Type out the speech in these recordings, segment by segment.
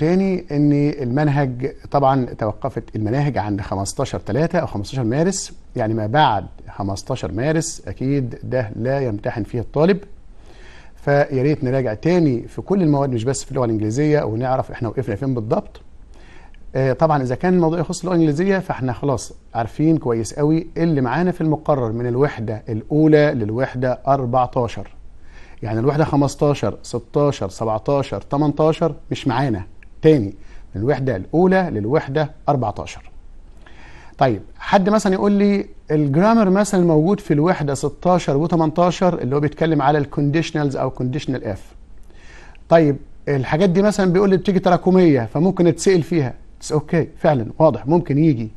تاني ان المنهج طبعا توقفت المناهج عند 15 3 او 15 مارس يعني ما بعد 15 مارس اكيد ده لا يمتحن فيه الطالب فيا ريت نراجع تاني في كل المواد مش بس في اللغه الانجليزيه ونعرف احنا وقفنا فين بالضبط آه، طبعا اذا كان الموضوع يخص اللغه الانجليزيه فاحنا خلاص عارفين كويس قوي اللي معانا في المقرر من الوحده الاولى للوحده 14 يعني الوحده 15 16 17 18 مش معانا تاني من الوحده الاولى للوحده 14 طيب حد مثلا يقول لي الجرامر مثلا الموجود في الوحده 16 و18 اللي هو بيتكلم على الكونديشنالز او كونديشنال اف طيب الحاجات دي مثلا بيقول لي بتيجي تراكميه فممكن اتسال فيها بس اوكي فعلا واضح ممكن يجي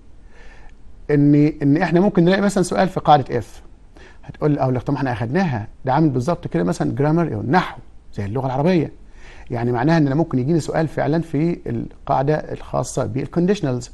ان ان احنا ممكن نلاقي مثلا سؤال في قاعده اف هتقول لي اه لك طب ما احنا اخدناها ده عامل بالظبط كده مثلا جرامر او نحو زي اللغه العربيه يعني معناها ان انا ممكن يجيني سؤال فعلا في القاعده الخاصه بالكونديشنالز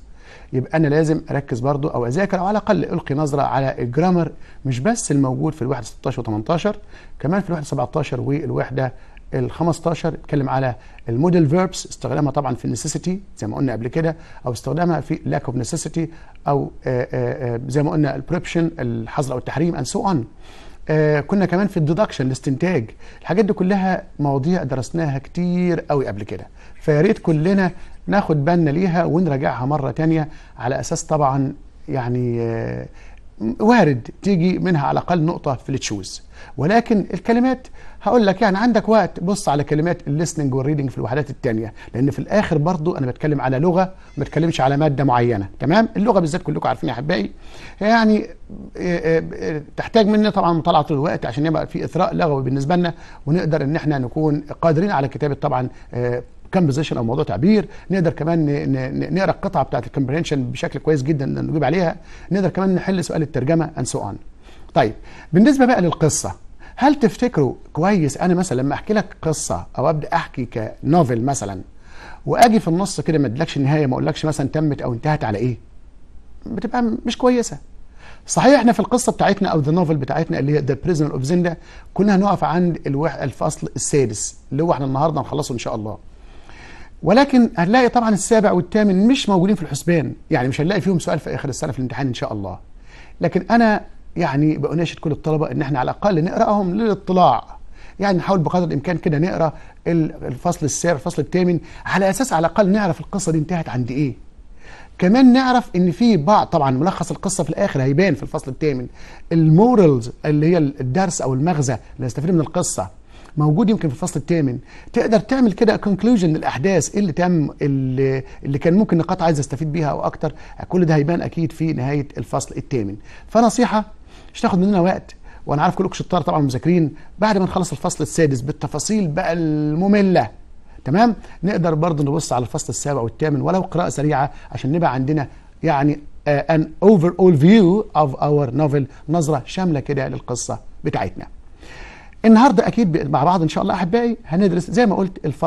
يبقى انا لازم اركز برضو او اذاكر او على الاقل القي نظره على الجرامر مش بس الموجود في الوحده 16 و18 كمان في الوحده 17 والوحده ال 15 اتكلم على الموديل فيربس استخدامها طبعا في النسيسيتي زي ما قلنا قبل كده او استخدامها في لاك اوف نسيسيتي او آآ آه، آآ آه، آه، زي ما قلنا البريبشن الحظر او التحريم اند سو اون آه كنا كمان في الديدكشن الاستنتاج الحاجات دي كلها مواضيع درسناها كتير قوي قبل كده فيا ريت كلنا ناخد بالنا ليها ونراجعها مره تانية على اساس طبعا يعني آه وارد تيجي منها على الاقل نقطه في التشوز ولكن الكلمات هقول لك يعني عندك وقت بص على كلمات الليسننج والريدنج في الوحدات الثانيه لان في الاخر برضو انا بتكلم على لغه ما بتكلمش على ماده معينه تمام اللغه بالذات كلكم عارفين يا احبائي يعني آه، آه، تحتاج مني طبعا مطالعه طول الوقت عشان يبقى في اثراء لغوي بالنسبه لنا ونقدر ان احنا نكون قادرين على كتابه طبعا آه، كمبوزيشن او موضوع تعبير نقدر كمان نقرا القطعه بتاعه الكومبرينشن بشكل كويس جدا نجيب عليها نقدر كمان نحل سؤال الترجمه اند سو اون طيب بالنسبه بقى للقصه هل تفتكروا كويس انا مثلا لما احكي لك قصه او ابدا احكي كنوفل مثلا واجي في النص كده ما ادلكش النهايه ما اقولكش مثلا تمت او انتهت على ايه بتبقى مش كويسه صحيح احنا في القصه بتاعتنا او ذا نوفل بتاعتنا اللي هي ذا بريزنر اوف زيندا كنا هنقف عند الفصل السادس اللي هو احنا النهارده هنخلصه ان شاء الله ولكن هنلاقي طبعا السابع والثامن مش موجودين في الحسبان يعني مش هنلاقي فيهم سؤال في اخر السنه في الامتحان ان شاء الله لكن انا يعني بأناشد كل الطلبه ان احنا على الاقل نقراهم للاطلاع يعني نحاول بقدر الامكان كده نقرا الفصل السابع الفصل الثامن على اساس على الاقل نعرف القصه دي انتهت عند ايه كمان نعرف ان في بعض طبعا ملخص القصه في الاخر هيبان في الفصل الثامن المورالز اللي هي الدرس او المغزى اللي هنستفيد من القصه موجود يمكن في الفصل الثامن تقدر تعمل كده كونكلوجن للاحداث ايه اللي تم اللي, اللي كان ممكن نقاط عايز استفيد بيها او اكتر كل ده هيبان اكيد في نهايه الفصل الثامن فنصيحه مش تاخد مننا وقت وانا عارف كلكم شطار طبعا مذاكرين بعد ما نخلص الفصل السادس بالتفاصيل بقى الممله تمام نقدر برضه نبص على الفصل السابع والثامن ولو قراءه سريعه عشان نبقى عندنا يعني آه، an overall view of our novel نظرة شاملة كده للقصة بتاعتنا النهارده اكيد مع بعض ان شاء الله احبائي هندرس زي ما قلت الفرق